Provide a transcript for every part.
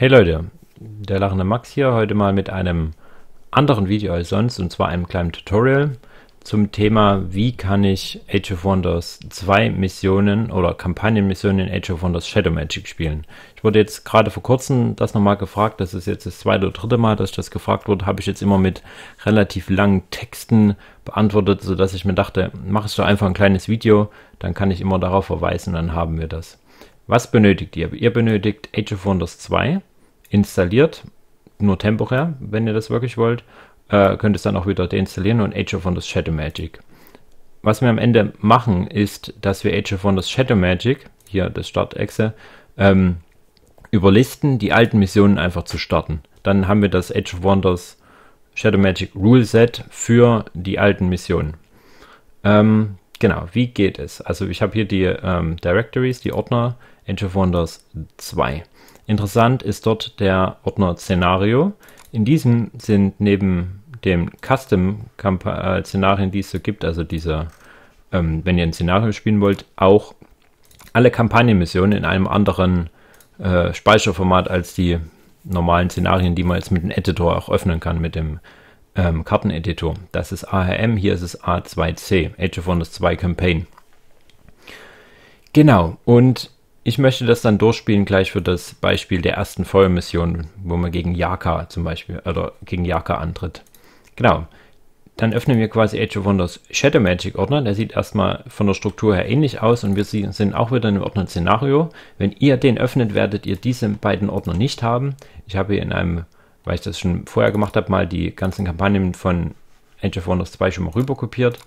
Hey Leute, der lachende Max hier, heute mal mit einem anderen Video als sonst und zwar einem kleinen Tutorial zum Thema, wie kann ich Age of Wonders 2 Missionen oder Kampagnenmissionen in Age of Wonders Shadow Magic spielen. Ich wurde jetzt gerade vor kurzem das nochmal gefragt, das ist jetzt das zweite oder dritte Mal, dass ich das gefragt wurde, habe ich jetzt immer mit relativ langen Texten beantwortet, sodass ich mir dachte, mach es doch einfach ein kleines Video, dann kann ich immer darauf verweisen, dann haben wir das. Was benötigt ihr? Ihr benötigt Age of Wonders 2, installiert, nur temporär, wenn ihr das wirklich wollt. Äh, könnt es dann auch wieder deinstallieren und Age of Wonders Shadow Magic. Was wir am Ende machen, ist, dass wir Age of Wonders Shadow Magic, hier das Startexe, ähm, überlisten, die alten Missionen einfach zu starten. Dann haben wir das Age of Wonders Shadow Magic Rule Set für die alten Missionen. Ähm, genau, wie geht es? Also ich habe hier die ähm, Directories, die Ordner, Age of Wonders 2. Interessant ist dort der Ordner Szenario. In diesem sind neben dem Custom-Szenarien, die es so gibt, also dieser, ähm, wenn ihr ein Szenario spielen wollt, auch alle Kampagnenmissionen in einem anderen äh, Speicherformat als die normalen Szenarien, die man jetzt mit dem Editor auch öffnen kann, mit dem ähm, Karteneditor. Das ist AHM, hier ist es A2C, Age of Wonders 2 Campaign. Genau, und ich möchte das dann durchspielen gleich für das Beispiel der ersten Feuermission, wo man gegen Yaka zum Beispiel, oder gegen Yaka antritt. Genau. Dann öffnen wir quasi Age of Wonders Shadow Magic Ordner. Der sieht erstmal von der Struktur her ähnlich aus und wir sind auch wieder im Ordner Szenario. Wenn ihr den öffnet, werdet ihr diese beiden Ordner nicht haben. Ich habe hier in einem, weil ich das schon vorher gemacht habe, mal die ganzen Kampagnen von Age of Wonders 2 schon mal rüber kopiert.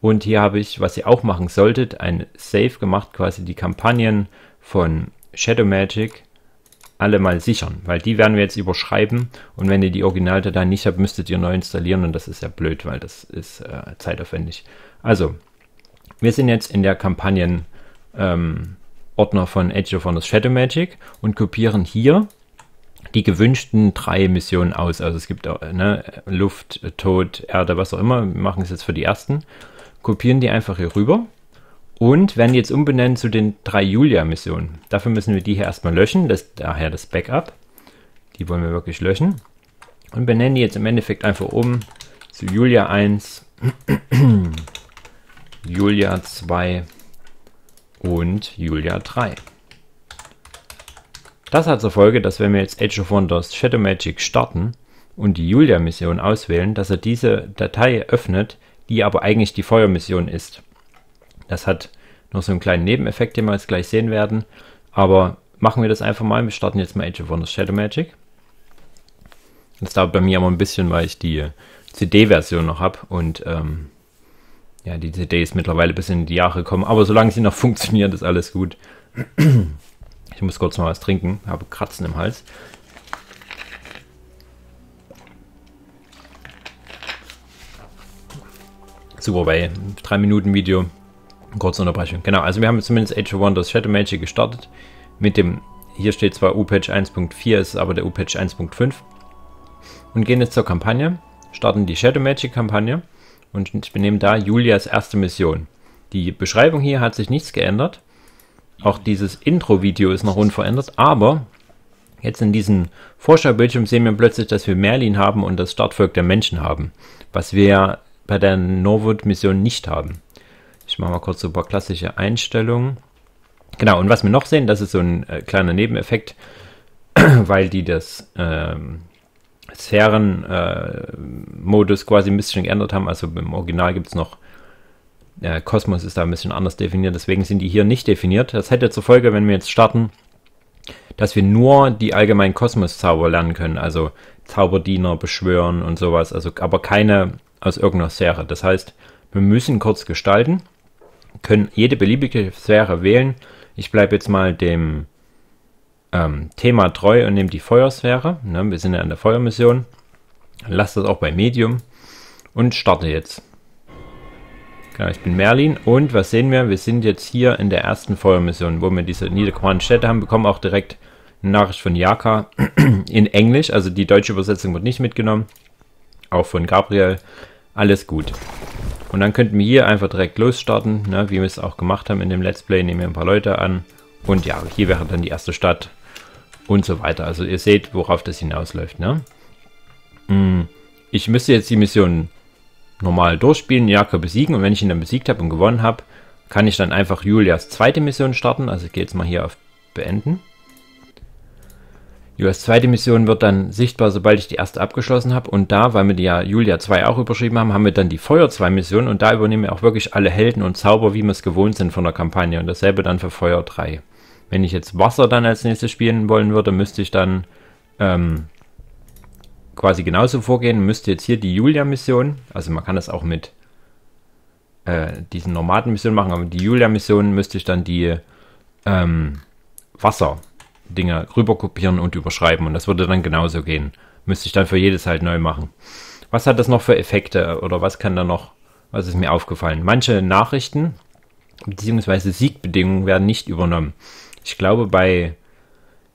Und hier habe ich, was ihr auch machen solltet, ein Save gemacht, quasi die Kampagnen von Shadow Magic alle mal sichern, weil die werden wir jetzt überschreiben und wenn ihr die Originaldatei nicht habt, müsstet ihr neu installieren und das ist ja blöd, weil das ist äh, zeitaufwendig. Also, wir sind jetzt in der Kampagnen ähm, Ordner von Edge of Wonders Shadow Magic und kopieren hier die gewünschten drei Missionen aus. Also es gibt äh, ne, Luft, Tod, Erde, was auch immer. Wir machen es jetzt für die ersten. Kopieren die einfach hier rüber und werden jetzt umbenennen zu den drei Julia-Missionen. Dafür müssen wir die hier erstmal löschen, das, daher das Backup. Die wollen wir wirklich löschen. Und benennen die jetzt im Endeffekt einfach um zu Julia 1, Julia 2 und Julia 3. Das hat zur Folge, dass wenn wir jetzt Age of Wonders Shadow Magic starten und die Julia-Mission auswählen, dass er diese Datei öffnet, die aber eigentlich die Feuermission ist. Das hat noch so einen kleinen Nebeneffekt, den wir jetzt gleich sehen werden. Aber machen wir das einfach mal. Wir starten jetzt mal Age of Wonders Shadow Magic. Das dauert bei mir aber ein bisschen, weil ich die CD-Version noch habe und ähm, ja, die CD ist mittlerweile bis in die Jahre gekommen, aber solange sie noch funktioniert, ist alles gut. Ich muss kurz mal was trinken, habe Kratzen im Hals. Super, bei 3 Minuten Video Kurze Unterbrechung. Genau, also wir haben zumindest Age of Wonders Shadow Magic gestartet. Mit dem, hier steht zwar U-Patch 1.4, ist aber der U-Patch 1.5. Und gehen jetzt zur Kampagne, starten die Shadow Magic Kampagne und wir nehmen da Julias erste Mission. Die Beschreibung hier hat sich nichts geändert. Auch dieses Intro-Video ist noch unverändert, aber jetzt in diesem Vorschaubildschirm sehen wir plötzlich, dass wir Merlin haben und das Startvolk der Menschen haben, was wir ja bei der Norwood-Mission nicht haben. Ich mache mal kurz so ein paar klassische Einstellungen. Genau, und was wir noch sehen, das ist so ein äh, kleiner Nebeneffekt, weil die das ähm, Sphärenmodus äh, quasi ein bisschen geändert haben. Also im Original gibt es noch, äh, Kosmos ist da ein bisschen anders definiert, deswegen sind die hier nicht definiert. Das hätte zur Folge, wenn wir jetzt starten, dass wir nur die allgemeinen Kosmoszauber lernen können, also Zauberdiener beschwören und sowas, also aber keine aus irgendeiner Serie. Das heißt, wir müssen kurz gestalten können jede beliebige Sphäre wählen. Ich bleibe jetzt mal dem ähm, Thema treu und nehme die Feuersphäre. Ne? Wir sind ja an der Feuermission. Lass das auch bei Medium und starte jetzt. Genau, ich bin Merlin und was sehen wir? Wir sind jetzt hier in der ersten Feuermission, wo wir diese niederkommenden Städte haben, bekommen auch direkt eine Nachricht von Jaka in Englisch, also die deutsche Übersetzung wird nicht mitgenommen, auch von Gabriel. Alles gut. Und dann könnten wir hier einfach direkt losstarten, ne, wie wir es auch gemacht haben in dem Let's Play, nehmen wir ein paar Leute an. Und ja, hier wäre dann die erste Stadt und so weiter. Also ihr seht, worauf das hinausläuft. Ne? Mm, ich müsste jetzt die Mission normal durchspielen, Jakob besiegen. Und wenn ich ihn dann besiegt habe und gewonnen habe, kann ich dann einfach Julias zweite Mission starten. Also ich gehe jetzt mal hier auf Beenden. Die US-2 Mission wird dann sichtbar, sobald ich die erste abgeschlossen habe. Und da, weil wir die ja Julia 2 auch überschrieben haben, haben wir dann die Feuer 2 Mission und da übernehmen wir auch wirklich alle Helden und Zauber, wie wir es gewohnt sind von der Kampagne. Und dasselbe dann für Feuer 3. Wenn ich jetzt Wasser dann als nächstes spielen wollen würde, müsste ich dann ähm, quasi genauso vorgehen. Müsste jetzt hier die Julia-Mission, also man kann das auch mit äh, diesen Nomaden-Missionen machen, aber die Julia-Mission müsste ich dann die ähm, Wasser Dinge rüber kopieren und überschreiben. Und das würde dann genauso gehen. Müsste ich dann für jedes halt neu machen. Was hat das noch für Effekte oder was kann da noch, was ist mir aufgefallen? Manche Nachrichten bzw. Siegbedingungen werden nicht übernommen. Ich glaube, bei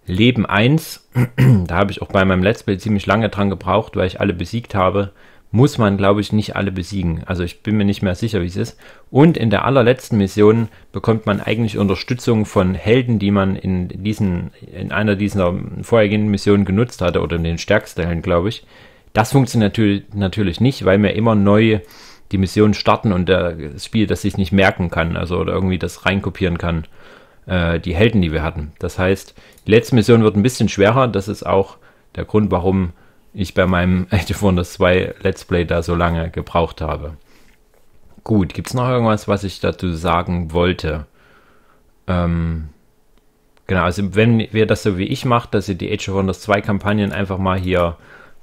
Leben 1, da habe ich auch bei meinem Let's Play ziemlich lange dran gebraucht, weil ich alle besiegt habe, muss man, glaube ich, nicht alle besiegen. Also ich bin mir nicht mehr sicher, wie es ist. Und in der allerletzten Mission bekommt man eigentlich Unterstützung von Helden, die man in diesen, in einer dieser vorhergehenden Missionen genutzt hatte oder in den stärksten Helden, glaube ich. Das funktioniert natürlich, natürlich nicht, weil mir immer neu die Missionen starten und das Spiel das sich nicht merken kann, also oder irgendwie das reinkopieren kann, äh, die Helden, die wir hatten. Das heißt, die letzte Mission wird ein bisschen schwerer. Das ist auch der Grund, warum ich bei meinem Age of Wonders 2 Let's Play da so lange gebraucht habe. Gut, gibt es noch irgendwas, was ich dazu sagen wollte? Ähm, genau, also wenn ihr das so wie ich macht, dass ihr die Age of Wonders 2 Kampagnen einfach mal hier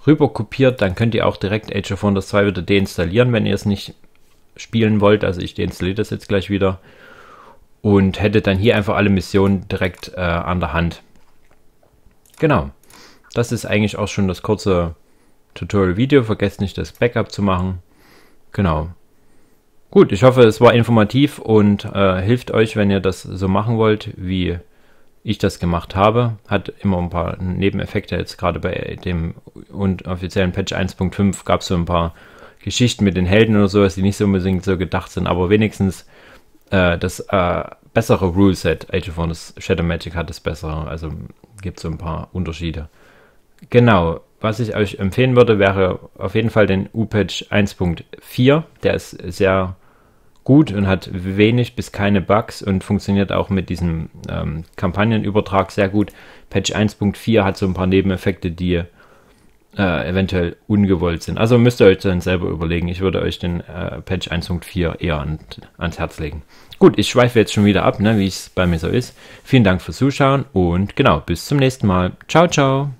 rüber kopiert, dann könnt ihr auch direkt Age of Wonders 2 wieder deinstallieren, wenn ihr es nicht spielen wollt. Also ich deinstalliere das jetzt gleich wieder und hätte dann hier einfach alle Missionen direkt äh, an der Hand. Genau. Das ist eigentlich auch schon das kurze Tutorial-Video. Vergesst nicht, das Backup zu machen. Genau. Gut, ich hoffe, es war informativ und äh, hilft euch, wenn ihr das so machen wollt, wie ich das gemacht habe. Hat immer ein paar Nebeneffekte. Jetzt gerade bei dem offiziellen Patch 1.5 gab es so ein paar Geschichten mit den Helden oder sowas, die nicht so unbedingt so gedacht sind, aber wenigstens äh, das äh, bessere Ruleset, Age of Wonders Shadow Magic hat das bessere, also gibt es so ein paar Unterschiede. Genau. Was ich euch empfehlen würde, wäre auf jeden Fall den U-Patch 1.4. Der ist sehr gut und hat wenig bis keine Bugs und funktioniert auch mit diesem ähm, Kampagnenübertrag sehr gut. Patch 1.4 hat so ein paar Nebeneffekte, die äh, eventuell ungewollt sind. Also müsst ihr euch dann selber überlegen. Ich würde euch den äh, Patch 1.4 eher an, ans Herz legen. Gut, ich schweife jetzt schon wieder ab, ne, wie es bei mir so ist. Vielen Dank fürs Zuschauen und genau, bis zum nächsten Mal. Ciao, ciao.